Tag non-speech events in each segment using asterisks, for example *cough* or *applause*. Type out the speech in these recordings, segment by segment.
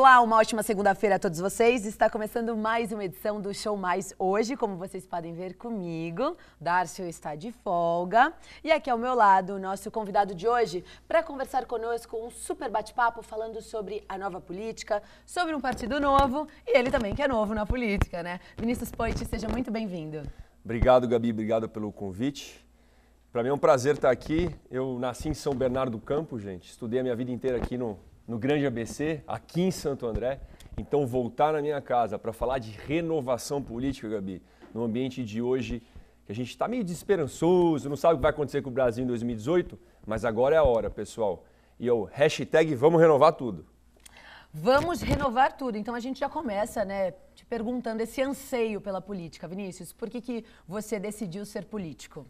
Olá, uma ótima segunda-feira a todos vocês. Está começando mais uma edição do Show Mais hoje, como vocês podem ver comigo. Darcio está de folga e aqui ao meu lado o nosso convidado de hoje para conversar conosco um super bate-papo falando sobre a nova política, sobre um partido novo e ele também que é novo na política, né? Vinícius Poit, seja muito bem-vindo. Obrigado, Gabi, obrigado pelo convite. Para mim é um prazer estar aqui. Eu nasci em São Bernardo do Campo, gente. Estudei a minha vida inteira aqui no no Grande ABC, aqui em Santo André. Então, voltar na minha casa para falar de renovação política, Gabi, no ambiente de hoje, que a gente está meio desesperançoso, não sabe o que vai acontecer com o Brasil em 2018, mas agora é a hora, pessoal. E eu, hashtag vamos renovar tudo. Vamos renovar tudo. Então a gente já começa, né, te perguntando esse anseio pela política. Vinícius, por que, que você decidiu ser político?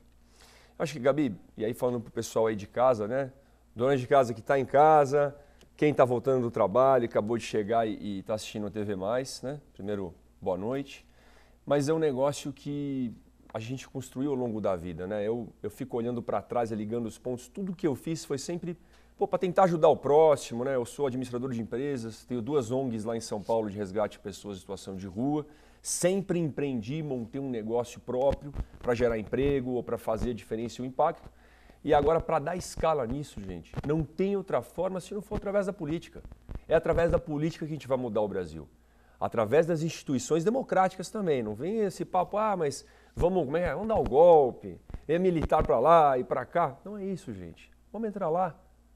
Acho que, Gabi, e aí falando pro pessoal aí de casa, né? Dona de casa que está em casa, quem está voltando do trabalho, acabou de chegar e está assistindo a TV Mais, né? Primeiro, boa noite. Mas é um negócio que a gente construiu ao longo da vida, né? Eu, eu fico olhando para trás, ligando os pontos. Tudo que eu fiz foi sempre para tentar ajudar o próximo, né? Eu sou administrador de empresas, tenho duas ONGs lá em São Paulo de resgate de pessoas em situação de rua. Sempre empreendi, montei um negócio próprio para gerar emprego ou para fazer a diferença e o impacto. E agora, para dar escala nisso, gente, não tem outra forma se não for através da política. É através da política que a gente vai mudar o Brasil. Através das instituições democráticas também. Não vem esse papo, ah, mas vamos, como é, é? vamos dar o um golpe, é militar para lá e para cá. Não é isso, gente. Vamos entrar lá,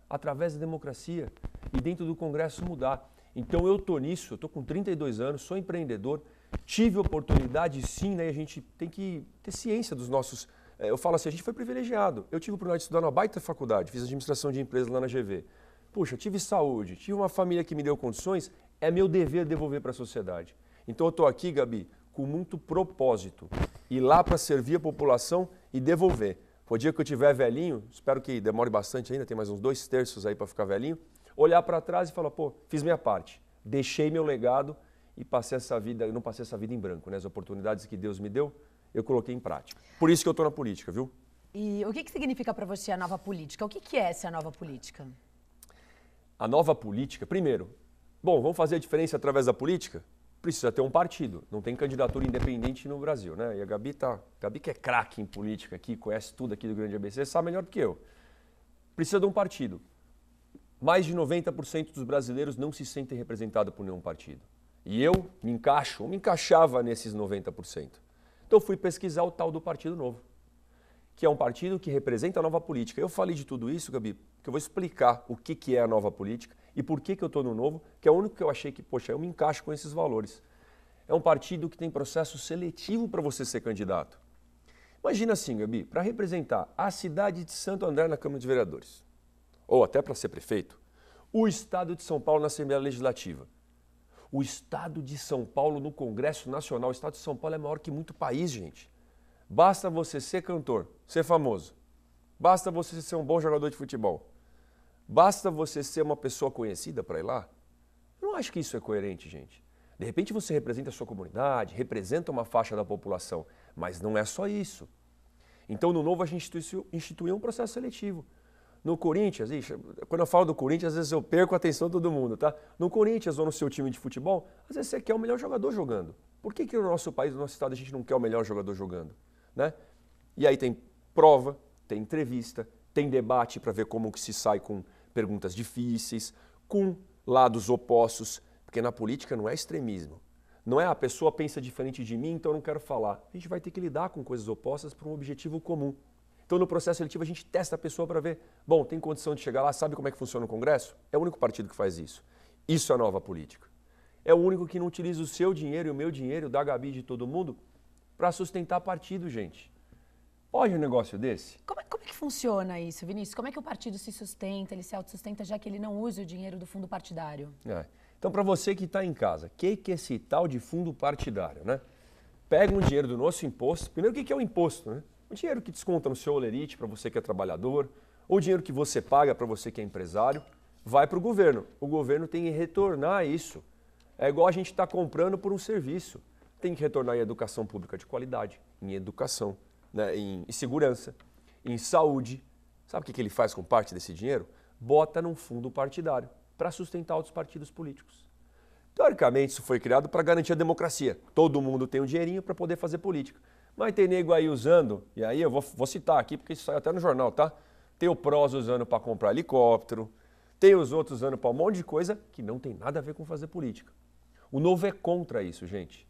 através da democracia e dentro do Congresso mudar. Então eu estou nisso, eu com 32 anos, sou empreendedor, tive oportunidade sim, né? A gente tem que ter ciência dos nossos é, eu falo assim, a gente foi privilegiado. Eu tive o privilégio de estudar numa baita faculdade, fiz administração de empresas lá na GV. Puxa, tive saúde, tive uma família que me deu condições, é meu dever devolver para a sociedade. Então eu estou aqui, Gabi, com muito propósito, ir lá para servir a população e devolver. O dia que eu tiver velhinho, espero que demore bastante ainda, tem mais uns dois terços aí para ficar velhinho, olhar para trás e falar, pô, fiz minha parte, deixei meu legado e passei essa vida, não passei essa vida em branco, né? As oportunidades que Deus me deu, eu coloquei em prática. Por isso que eu estou na política, viu? E o que, que significa para você a nova política? O que, que é essa nova política? A nova política, primeiro, bom, vamos fazer a diferença através da política? Precisa ter um partido, não tem candidatura independente no Brasil, né? E a Gabi tá, Gabi que é craque em política aqui, conhece tudo aqui do Grande ABC, sabe melhor do que eu. Precisa de um partido. Mais de 90% dos brasileiros não se sentem representados por nenhum partido. E eu me encaixo, ou me encaixava nesses 90%. Eu fui pesquisar o tal do Partido Novo, que é um partido que representa a nova política. Eu falei de tudo isso, Gabi, que eu vou explicar o que, que é a nova política e por que, que eu estou no Novo, que é o único que eu achei que, poxa, eu me encaixo com esses valores. É um partido que tem processo seletivo para você ser candidato. Imagina assim, Gabi, para representar a cidade de Santo André na Câmara de Vereadores, ou até para ser prefeito, o Estado de São Paulo na Assembleia Legislativa, o Estado de São Paulo no Congresso Nacional, o Estado de São Paulo é maior que muito país, gente. Basta você ser cantor, ser famoso. Basta você ser um bom jogador de futebol. Basta você ser uma pessoa conhecida para ir lá. Eu não acho que isso é coerente, gente. De repente você representa a sua comunidade, representa uma faixa da população, mas não é só isso. Então, no novo, a gente instituiu, instituiu um processo seletivo. No Corinthians, ixi, quando eu falo do Corinthians, às vezes eu perco a atenção de todo mundo, tá? No Corinthians ou no seu time de futebol, às vezes você quer o melhor jogador jogando. Por que, que no nosso país, no nosso estado, a gente não quer o melhor jogador jogando? Né? E aí tem prova, tem entrevista, tem debate para ver como que se sai com perguntas difíceis, com lados opostos, porque na política não é extremismo. Não é ah, a pessoa pensa diferente de mim, então eu não quero falar. A gente vai ter que lidar com coisas opostas para um objetivo comum. Então, no processo seletivo, a gente testa a pessoa para ver, bom, tem condição de chegar lá, sabe como é que funciona o Congresso? É o único partido que faz isso. Isso é a nova política. É o único que não utiliza o seu dinheiro e o meu dinheiro, da Gabi de todo mundo, para sustentar partido, gente. Olha um negócio desse. Como, é, como, é que funciona isso, Vinícius? Como é que o partido se sustenta, ele se autossustenta, já que ele não usa o dinheiro do fundo partidário? É. Então, para você que está em casa, o que, que é esse tal de fundo partidário, né? Pega um dinheiro do nosso imposto. Primeiro, o que, que é o imposto, né? O dinheiro que desconta no seu olerite para você que é trabalhador, ou o dinheiro que você paga para você que é empresário, vai para o governo. O governo tem que retornar isso. É igual a gente estar tá comprando por um serviço. Tem que retornar em educação pública de qualidade, em educação, né, em segurança, em saúde. Sabe o que, que ele faz com parte desse dinheiro? Bota num fundo partidário para sustentar outros partidos políticos. Teoricamente, isso foi criado para garantir a democracia. Todo mundo tem um dinheirinho para poder fazer política mas tem nego aí usando, e aí eu vou, vou citar aqui porque isso sai até no jornal, tá? Tem o PROS usando para comprar helicóptero, tem os outros usando para um monte de coisa que não tem nada a ver com fazer política. O novo é contra isso, gente.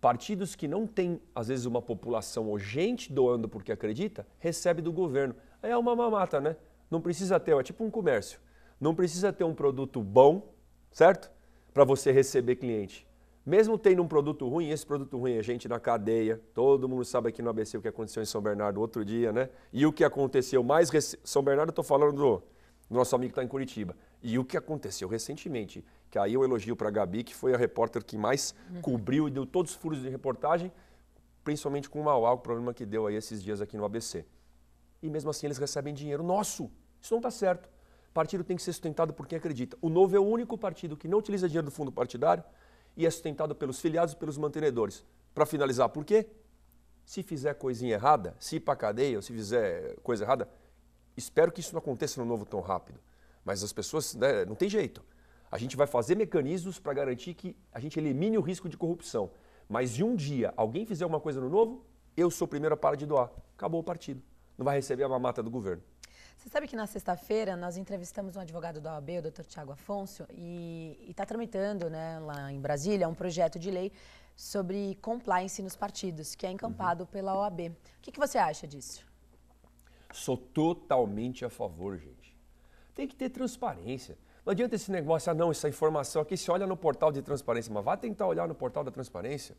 Partidos que não têm, às vezes, uma população ou gente doando porque acredita, recebe do governo. É uma mamata, né? Não precisa ter, é tipo um comércio. Não precisa ter um produto bom, certo? Para você receber cliente. Mesmo tendo um produto ruim, esse produto ruim é gente na cadeia. Todo mundo sabe aqui no ABC o que aconteceu em São Bernardo outro dia, né? E o que aconteceu mais recentemente. São Bernardo, eu estou falando do nosso amigo que está em Curitiba. E o que aconteceu recentemente, que aí eu elogio para a Gabi, que foi a repórter que mais uhum. cobriu e deu todos os furos de reportagem, principalmente com o Mauá, o problema que deu aí esses dias aqui no ABC. E mesmo assim eles recebem dinheiro nosso. Isso não está certo. Partido tem que ser sustentado por quem acredita. O Novo é o único partido que não utiliza dinheiro do fundo partidário e é sustentado pelos filiados e pelos mantenedores. Para finalizar, por quê? Se fizer coisinha errada, se ir para cadeia ou se fizer coisa errada, espero que isso não aconteça no novo tão rápido. Mas as pessoas, né, não tem jeito. A gente vai fazer mecanismos para garantir que a gente elimine o risco de corrupção. Mas de um dia alguém fizer uma coisa no novo, eu sou o primeiro a parar de doar. Acabou o partido. Não vai receber a mamata do governo. Você sabe que na sexta-feira nós entrevistamos um advogado da OAB, o Dr. Tiago Afonso, e está tramitando né, lá em Brasília um projeto de lei sobre compliance nos partidos, que é encampado uhum. pela OAB. O que, que você acha disso? Sou totalmente a favor, gente. Tem que ter transparência. Não adianta esse negócio, ah não, essa informação aqui se olha no portal de transparência, mas vá tentar olhar no portal da transparência.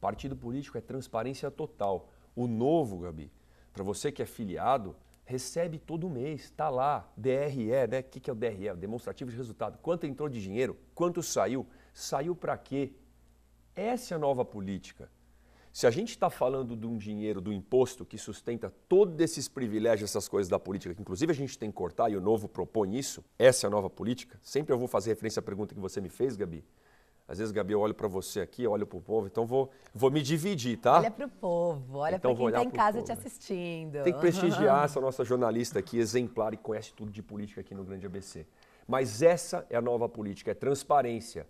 Partido político é transparência total. O novo, Gabi, para você que é filiado, recebe todo mês, está lá, DRE, né? O que, que é o DRE? É demonstrativo de resultado. Quanto entrou de dinheiro? Quanto saiu? Saiu para quê? Essa é a nova política. Se a gente está falando de um dinheiro do imposto que sustenta todos esses privilégios, essas coisas da política, que inclusive a gente tem que cortar e o novo propõe isso, essa é a nova política, sempre eu vou fazer referência à pergunta que você me fez, Gabi. Às vezes, Gabi, eu olho para você aqui, olho para o povo, então vou, vou me dividir, tá? Olha para o povo, olha então para quem está em casa povo, te assistindo. Tem que prestigiar *laughs* essa nossa jornalista aqui, exemplar e conhece tudo de política aqui no Grande ABC. Mas essa é a nova política, é transparência.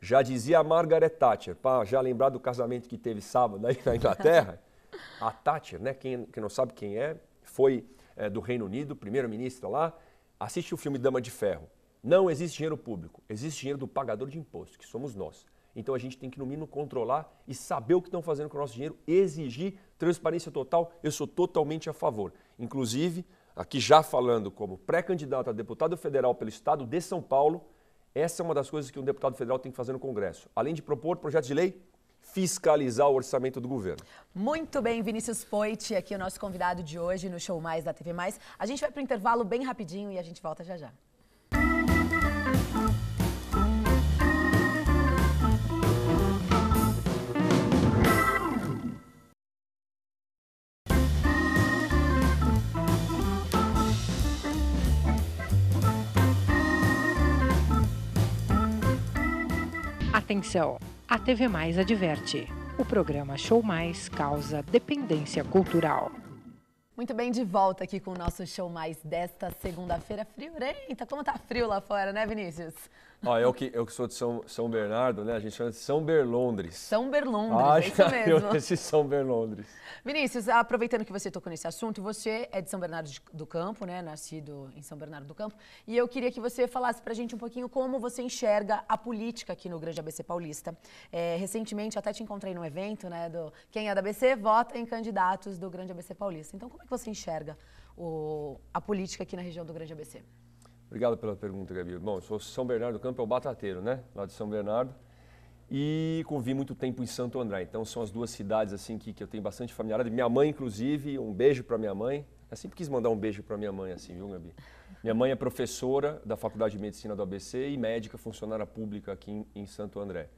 Já dizia a Margaret Thatcher, para já lembrar do casamento que teve sábado aí na Inglaterra, *laughs* a Thatcher, né, quem, quem não sabe quem é, foi é, do Reino Unido, primeira-ministra lá, assiste o filme Dama de Ferro. Não existe dinheiro público, existe dinheiro do pagador de imposto, que somos nós. Então a gente tem que, no mínimo, controlar e saber o que estão fazendo com o nosso dinheiro, exigir transparência total. Eu sou totalmente a favor. Inclusive, aqui já falando como pré-candidato a deputado federal pelo estado de São Paulo, essa é uma das coisas que um deputado federal tem que fazer no Congresso. Além de propor projetos de lei, fiscalizar o orçamento do governo. Muito bem, Vinícius Poit, aqui o nosso convidado de hoje no Show Mais da TV Mais. A gente vai para o intervalo bem rapidinho e a gente volta já já. Atenção! A TV Mais adverte. O programa Show Mais causa dependência cultural. Muito bem, de volta aqui com o nosso Show Mais desta segunda-feira frio, Eita, Como tá frio lá fora, né, Vinícius? Ó, eu que, eu que sou de São, São Bernardo, né? A gente chama de São Berlondres. São Berlondres, ah, é isso mesmo. Eu, esse São Berlondres. Vinícius, aproveitando que você tocou nesse assunto, você é de São Bernardo do Campo, né? Nascido em São Bernardo do Campo. E eu queria que você falasse pra gente um pouquinho como você enxerga a política aqui no Grande ABC Paulista. É, recentemente, até te encontrei num evento, né? Do Quem é da ABC vota em candidatos do Grande ABC Paulista. Então, como é que você enxerga o, a política aqui na região do Grande ABC? Obrigado pela pergunta, Gabi. Bom, eu sou São Bernardo do Campo, é o Batateiro, né? Lá de São Bernardo. E convivi muito tempo em Santo André. Então são as duas cidades assim que, que eu tenho bastante familiaridade. Minha mãe, inclusive, um beijo para minha mãe. Eu sempre quis mandar um beijo para minha mãe, assim, viu, Gabi? Minha mãe é professora da Faculdade de Medicina do ABC e médica funcionária pública aqui em, em Santo André.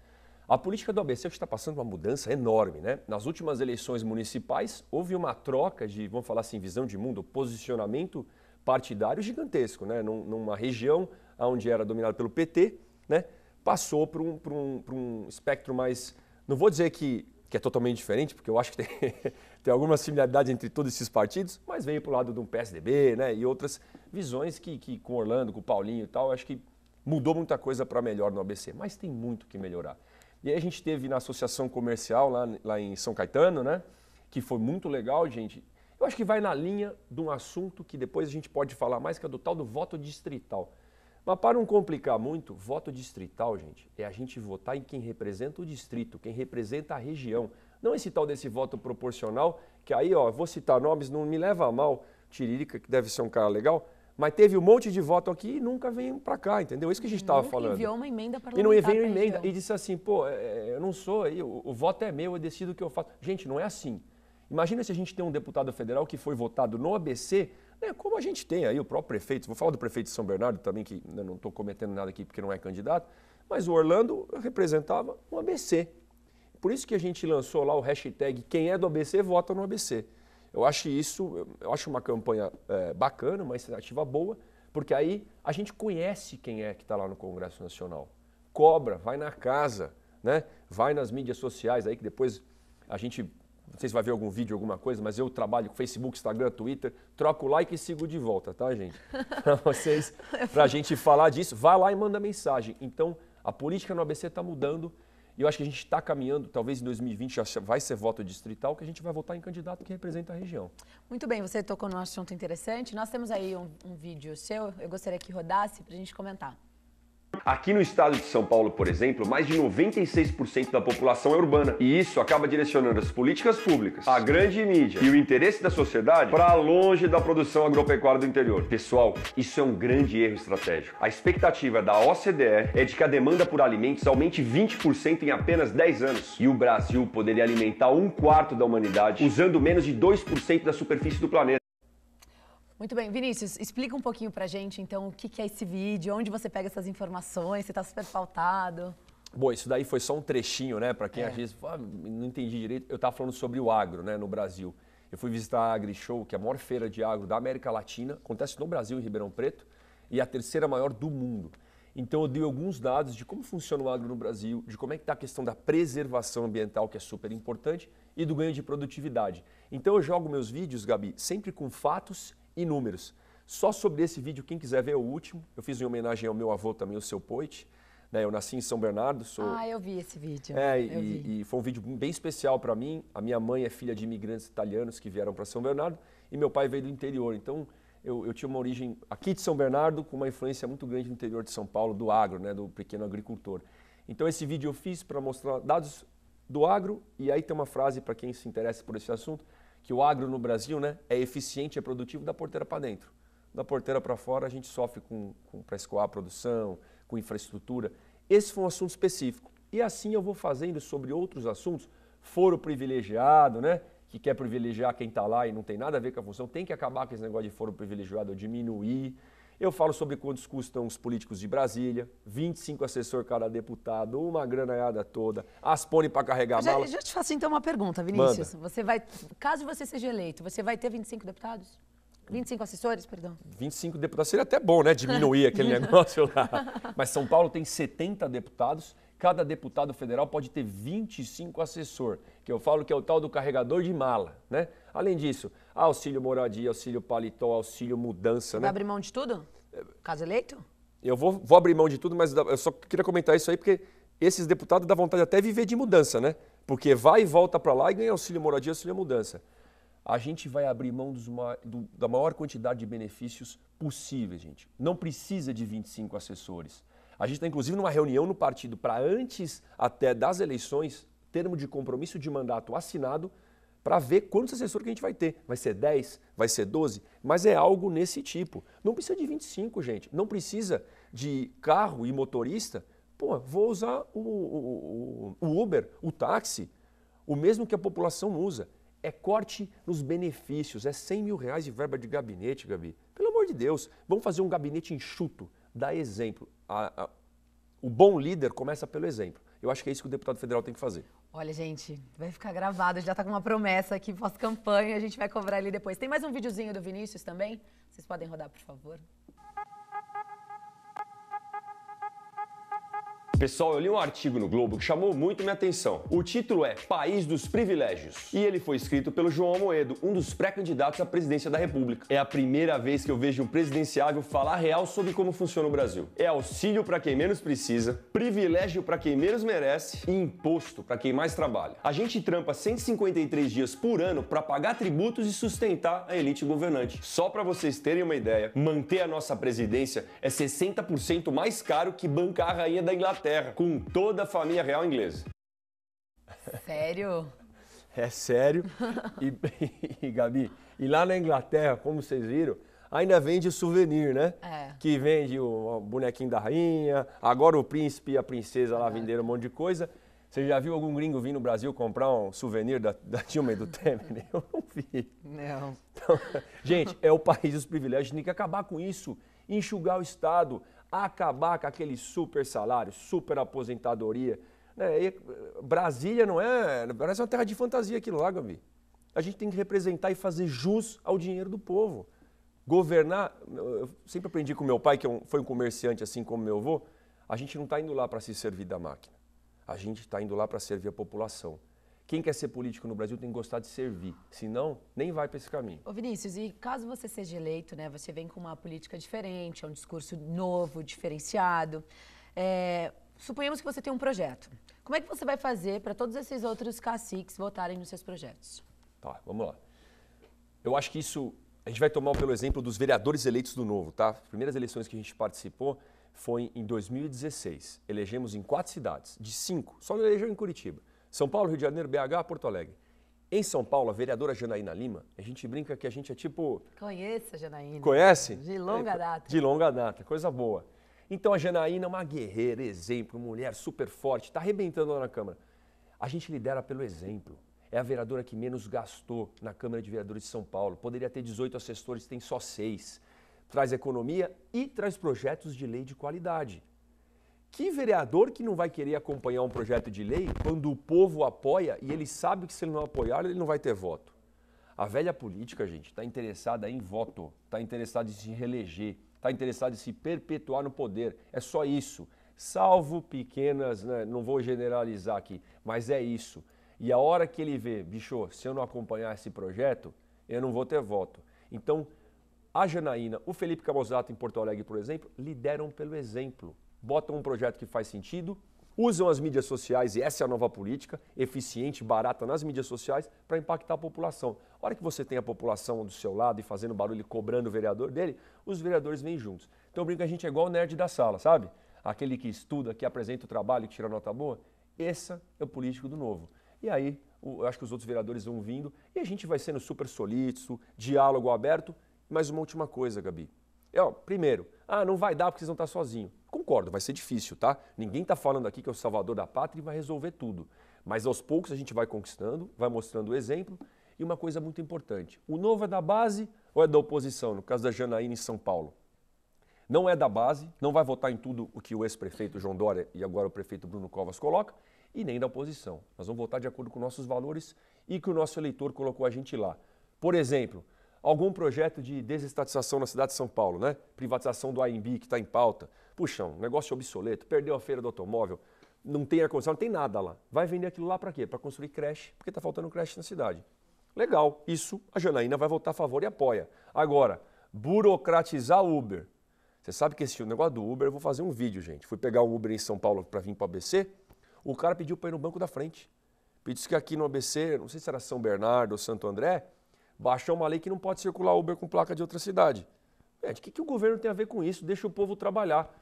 A política do ABC está passando uma mudança enorme, né? Nas últimas eleições municipais, houve uma troca de, vamos falar assim, visão de mundo, posicionamento partidário gigantesco, né? numa região onde era dominada pelo PT, né? passou para um, um, um, espectro mais. Não vou dizer que, que é totalmente diferente, porque eu acho que tem, *laughs* tem alguma similaridade entre todos esses partidos, mas veio para o lado do PSDB né? e outras visões que, que com Orlando, com o Paulinho e tal, acho que mudou muita coisa para melhor no ABC, mas tem muito que melhorar. E aí a gente teve na associação comercial lá, lá em São Caetano, né? que foi muito legal, gente, eu acho que vai na linha de um assunto que depois a gente pode falar mais, que é do tal do voto distrital. Mas para não complicar muito, voto distrital, gente, é a gente votar em quem representa o distrito, quem representa a região. Não esse tal desse voto proporcional, que aí, ó, vou citar nomes, não me leva a mal, Tiririca, que deve ser um cara legal, mas teve um monte de voto aqui e nunca veio para cá, entendeu? Isso que a gente estava uhum. falando. enviou uma emenda parlamentar. E não enviou emenda. E disse assim, pô, é, é, eu não sou, aí o voto é meu, eu decido o que eu faço. Gente, não é assim. Imagina se a gente tem um deputado federal que foi votado no ABC, né, como a gente tem aí o próprio prefeito, vou falar do prefeito de São Bernardo também, que né, não estou cometendo nada aqui porque não é candidato, mas o Orlando representava um ABC. Por isso que a gente lançou lá o hashtag quem é do ABC vota no ABC. Eu acho isso, eu acho uma campanha é, bacana, uma iniciativa boa, porque aí a gente conhece quem é que está lá no Congresso Nacional. Cobra, vai na casa, né? vai nas mídias sociais aí que depois a gente não sei se vai ver algum vídeo, alguma coisa, mas eu trabalho com Facebook, Instagram, Twitter, troco o like e sigo de volta, tá, gente? *laughs* Para vocês, para a gente falar disso, vai lá e manda mensagem. Então, a política no ABC está mudando e eu acho que a gente está caminhando, talvez em 2020 já vai ser voto distrital, que a gente vai votar em candidato que representa a região. Muito bem, você tocou num assunto interessante. Nós temos aí um, um vídeo seu, eu gostaria que rodasse para a gente comentar. Aqui no estado de São Paulo, por exemplo, mais de 96% da população é urbana e isso acaba direcionando as políticas públicas, a grande mídia e o interesse da sociedade para longe da produção agropecuária do interior. Pessoal, isso é um grande erro estratégico. A expectativa da OCDE é de que a demanda por alimentos aumente 20% em apenas 10 anos e o Brasil poderia alimentar um quarto da humanidade usando menos de 2% da superfície do planeta. Muito bem, Vinícius, explica um pouquinho pra gente, então, o que é esse vídeo, onde você pega essas informações, você está super pautado. Bom, isso daí foi só um trechinho, né? Para quem é. às vezes ah, não entendi direito, eu estava falando sobre o agro, né, no Brasil. Eu fui visitar a AgriShow, que é a maior feira de agro da América Latina, acontece no Brasil, em Ribeirão Preto, e é a terceira maior do mundo. Então eu dei alguns dados de como funciona o agro no Brasil, de como é que está a questão da preservação ambiental, que é super importante, e do ganho de produtividade. Então eu jogo meus vídeos, Gabi, sempre com fatos e números. Só sobre esse vídeo, quem quiser ver é o último, eu fiz em homenagem ao meu avô também, o seu Poit. Né? Eu nasci em São Bernardo. Sou... Ah, eu vi esse vídeo. É, e, e foi um vídeo bem especial para mim. A minha mãe é filha de imigrantes italianos que vieram para São Bernardo e meu pai veio do interior. Então, eu, eu, tinha uma origem aqui de São Bernardo, com uma influência muito grande no interior de São Paulo, do agro, né, do pequeno agricultor. Então esse vídeo eu fiz para mostrar dados do agro, e aí tem uma frase para quem se interessa por esse assunto, que o agro no Brasil né, é eficiente, é produtivo da porteira para dentro. Da porteira para fora, a gente sofre com, com para escoar a produção, com infraestrutura. Esse foi um assunto específico. E assim eu vou fazendo sobre outros assuntos. Foro privilegiado, né? Que quer privilegiar quem está lá e não tem nada a ver com a função, tem que acabar com esse negócio de foro privilegiado, diminuir. Eu falo sobre quantos custam os políticos de Brasília, 25 assessor cada deputado, uma granada toda, as pone para carregar já, mala. Já te faço então uma pergunta, Vinícius. Você vai, caso você seja eleito, você vai ter 25 deputados? 25 assessores, perdão. 25 deputados seria até bom, né? Diminuir *laughs* aquele negócio lá. Mas São Paulo tem 70 deputados, cada deputado federal pode ter 25 assessor, que eu falo que é o tal do carregador de mala, né? Além disso, Auxílio moradia, auxílio paletó, auxílio mudança, né? Vai abrir mão de tudo? Caso eleito? Eu vou, vou abrir mão de tudo, mas eu só queria comentar isso aí, porque esses deputados dá vontade até de viver de mudança, né? Porque vai e volta para lá e ganha auxílio moradia, auxílio mudança. A gente vai abrir mão dos, do, da maior quantidade de benefícios possíveis, gente. Não precisa de 25 assessores. A gente está, inclusive, numa reunião no partido para antes até das eleições, termo de compromisso de mandato assinado para ver quantos assessores que a gente vai ter. Vai ser 10? Vai ser 12? Mas é algo nesse tipo. Não precisa de 25, gente. Não precisa de carro e motorista. Pô, vou usar o, o, o Uber, o táxi, o mesmo que a população usa. É corte nos benefícios, é 100 mil reais de verba de gabinete, Gabi. Pelo amor de Deus, vamos fazer um gabinete enxuto, dá exemplo. A, a, o bom líder começa pelo exemplo. Eu acho que é isso que o deputado federal tem que fazer. Olha, gente, vai ficar gravado, já tá com uma promessa aqui pós-campanha, a gente vai cobrar ali depois. Tem mais um videozinho do Vinícius também? Vocês podem rodar, por favor? Pessoal, eu li um artigo no Globo que chamou muito minha atenção. O título é País dos Privilégios e ele foi escrito pelo João Moedo, um dos pré-candidatos à presidência da República. É a primeira vez que eu vejo um presidenciável falar real sobre como funciona o Brasil. É auxílio para quem menos precisa, privilégio para quem menos merece e imposto para quem mais trabalha. A gente trampa 153 dias por ano para pagar tributos e sustentar a elite governante. Só para vocês terem uma ideia, manter a nossa presidência é 60% mais caro que bancar a rainha da Inglaterra Inglaterra com toda a família real inglesa. Sério? É sério. E, e, Gabi, e lá na Inglaterra, como vocês viram, ainda vende souvenir, né? É. Que vende o, bonequinho da rainha, agora o príncipe e a princesa lá é. venderam um monte de coisa. Você já viu algum gringo vir no Brasil comprar um souvenir da, da Dilma e do Temer? *laughs* Eu não vi. Não. Então, *laughs* gente, é o país dos privilégios, tem que acabar com isso, enxugar o Estado acabar com aquele super salário, super aposentadoria. Né? Eh, Brasília não é. Parece uma terra de fantasia aquilo lá, Gabi. A gente tem que representar e fazer jus ao dinheiro do povo. Governar. Eu sempre aprendi com meu pai, que é foi um comerciante assim como meu avô, a gente não está indo lá para se servir da máquina. A gente está indo lá para servir a população. Quem quer ser político no Brasil tem que gostar de servir, senão nem vai para esse caminho. Ô Vinícius, e caso você seja eleito, né, você vem com uma política diferente, é um discurso novo, diferenciado. É, suponhamos que você tem um projeto. Como é que você vai fazer para todos esses outros caciques votarem nos seus projetos? Tá, vamos lá. Eu acho que isso a gente vai tomar pelo exemplo dos vereadores eleitos do Novo, tá? As primeiras eleições que a gente participou foi em 2016. Elegemos em quatro cidades, de cinco, só elegeu em Curitiba. São Paulo, Rio de Janeiro, BH, Porto Alegre. Em São Paulo, a vereadora Janaína Lima, a gente brinca que a gente é tipo. Conheça a Janaína. Conhece? De longa é, data. De longa data, coisa boa. Então a Janaína é uma guerreira, exemplo, mulher super forte, está arrebentando lá na Câmara. A gente lidera pelo exemplo. É a vereadora que menos gastou na Câmara de Vereadores de São Paulo. Poderia ter 18 assessores, tem só seis. Traz economia e traz projetos de lei de qualidade. Que vereador que não vai querer acompanhar um projeto de lei quando o povo apoia e ele sabe que se ele não apoiar, ele não vai ter voto? A velha política, gente, está interessada em voto, está interessada em se reeleger, está interessada em se perpetuar no poder. É só isso. Salvo pequenas, né, não vou generalizar aqui, mas é isso. E a hora que ele vê, bicho, se eu não acompanhar esse projeto, eu não vou ter voto. Então, a Janaína, o Felipe Camozato em Porto Alegre, por exemplo, lideram pelo exemplo botam um projeto que faz sentido, usam as mídias sociais, e essa é a nova política, eficiente, barata nas mídias sociais, para impactar a população. A hora que você tem a população do seu lado e fazendo barulho e cobrando o vereador dele, os vereadores vêm juntos. Então eu brinco que a gente é igual o nerd da sala, sabe? Aquele que estuda, que apresenta o trabalho, que tira nota boa. Esse é o político do novo. E aí, eu acho que os outros vereadores vão vindo e a gente vai sendo super solícito, diálogo aberto. Mas uma última coisa, Gabi. Eu, é, primeiro, ah, não vai dar porque vocês vão estar sozinhos concordo, vai ser difícil, tá? Ninguém está falando aqui que é o salvador da pátria e vai resolver tudo. Mas aos poucos a gente vai conquistando, vai mostrando o exemplo. E uma coisa muito importante: o novo é da base ou é da oposição? No caso da Janaína em São Paulo. Não é da base, não vai votar em tudo o que o ex-prefeito João Dória e agora o prefeito Bruno Covas coloca, e nem da oposição. Nós vamos votar de acordo com nossos valores e que o nosso eleitor colocou a gente lá. Por exemplo, algum projeto de desestatização na cidade de São Paulo, né? Privatização do AMB que está em pauta, Puxa, um negócio obsoleto, perdeu a feira do automóvel, não tem ar-condicionado, não tem nada lá. Vai vender aquilo lá para quê? Para construir creche, porque está faltando creche na cidade. Legal, isso a Janaína vai votar a favor e apoia. Agora, burocratizar o Uber. Você sabe que esse negócio do Uber, eu vou fazer um vídeo, gente. Fui pegar um Uber em São Paulo para vir para o ABC, o cara pediu para ir no banco da frente. Pediu que aqui no ABC, não sei se era São Bernardo ou Santo André, baixou uma lei que não pode circular Uber com placa de outra cidade. Gente, o que, que o governo tem a ver com isso? Deixa o povo trabalhar.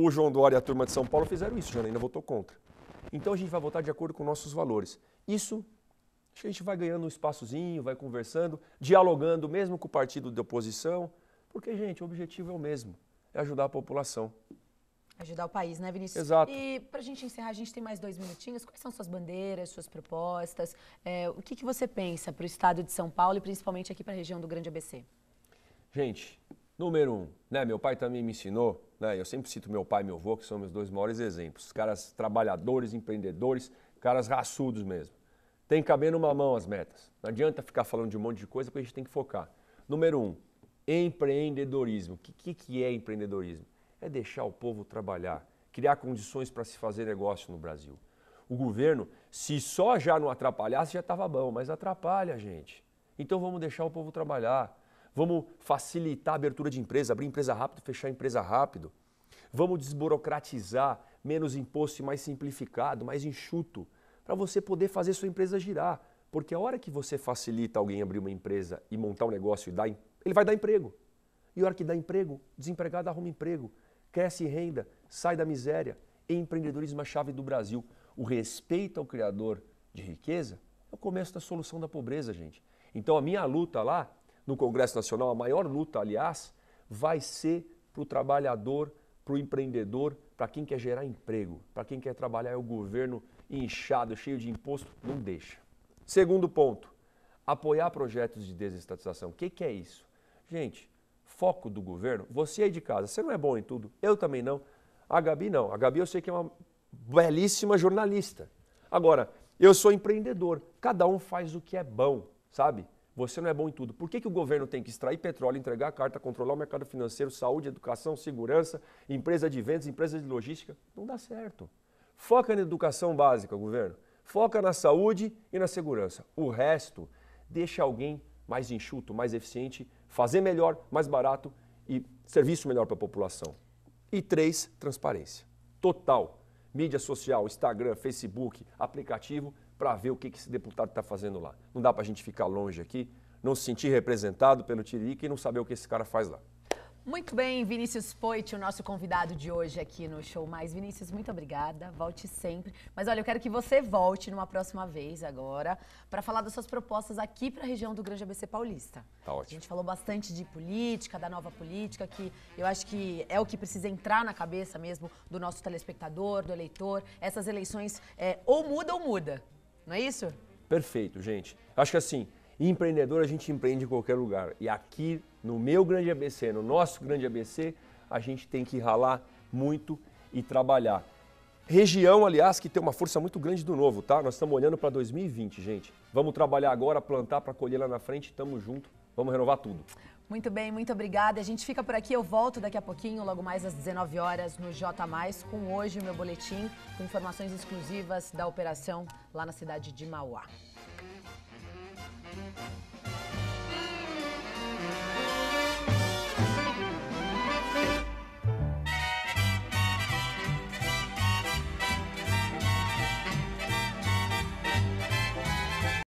O João Dória e a turma de São Paulo fizeram isso, Janaína votou contra. Então a gente vai votar de acordo com nossos valores. Isso a gente vai ganhando um espaçozinho, vai conversando, dialogando mesmo com o partido de oposição, porque, gente, o objetivo é o mesmo, é ajudar a população. Ajudar o país, né, Vinícius? Exato. E para a gente encerrar, a gente tem mais dois minutinhos. Quais são suas bandeiras, suas propostas? É, o que, que você pensa para o estado de São Paulo e principalmente aqui para a região do Grande ABC? Gente, número um, né? Meu pai também me ensinou né? Eu sempre cito meu pai e meu avô, que são meus dois maiores exemplos. Caras trabalhadores, empreendedores, caras raçudos mesmo. Tem que caber numa mão as metas. Não adianta ficar falando de um monte de coisa, porque a gente tem que focar. Número um, empreendedorismo. O que, que, que é empreendedorismo? É deixar o povo trabalhar, criar condições para se fazer negócio no Brasil. O governo, se só já não atrapalhasse, já estava bom, mas atrapalha, gente. Então vamos deixar o povo trabalhar. Vamos facilitar a abertura de empresa, abrir empresa rápido, fechar empresa rápido. Vamos desburocratizar, menos imposto e mais simplificado, mais enxuto, para você poder fazer sua empresa girar. Porque a hora que você facilita alguém abrir uma empresa e montar um negócio e dar, ele vai dar emprego. E a hora que dá emprego, desempregado arruma emprego, cresce renda, sai da miséria. E empreendedorismo é a chave do Brasil. O respeito ao criador de riqueza é o começo da solução da pobreza, gente. Então a minha luta lá no Congresso Nacional, a maior luta, aliás, vai ser para o trabalhador, para o empreendedor, para quem quer gerar emprego, para quem quer trabalhar é o governo inchado, cheio de imposto, não deixa. Segundo ponto, apoiar projetos de desestatização. O que, que é isso? Gente, foco do governo, você aí de casa, você não é bom em tudo, eu também não, a Gabi não. A Gabi eu sei que é uma belíssima jornalista. Agora, eu sou empreendedor, cada um faz o que é bom, sabe? Você não é bom em tudo. Por que, que o governo tem que extrair petróleo, entregar a carta, controlar o mercado financeiro, saúde, educação, segurança, empresa de vendas, empresa de logística? Não dá certo. Foca na educação básica, governo. Foca na saúde e na segurança. O resto, deixa alguém mais enxuto, mais eficiente, fazer melhor, mais barato e serviço melhor para a população. E três, transparência. Total. Mídia social, Instagram, Facebook, aplicativo, para ver o que esse deputado está fazendo lá. Não dá para a gente ficar longe aqui, não se sentir representado pelo Tiririca e não saber o que esse cara faz lá. Muito bem, Vinícius Poit, o nosso convidado de hoje aqui no Show Mais. Vinícius, muito obrigada, volte sempre. Mas olha, eu quero que você volte numa próxima vez agora para falar das suas propostas aqui para a região do Grande ABC Paulista. Tá ótimo. A gente falou bastante de política, da nova política, que eu acho que é o que precisa entrar na cabeça mesmo do nosso telespectador, do eleitor. Essas eleições é, ou muda ou muda. Não é isso? Perfeito, gente. Acho que assim, empreendedor a gente empreende em qualquer lugar. E aqui no meu grande ABC, no nosso grande ABC, a gente tem que ralar muito e trabalhar. Região, aliás, que tem uma força muito grande do novo, tá? Nós estamos olhando para 2020, gente. Vamos trabalhar agora, plantar para colher lá na frente, tamo junto, vamos renovar tudo. Muito bem, muito obrigada. A gente fica por aqui, eu volto daqui a pouquinho, logo mais às 19 horas no J Mais, com hoje o meu boletim, com informações exclusivas da operação lá na cidade de Mauá.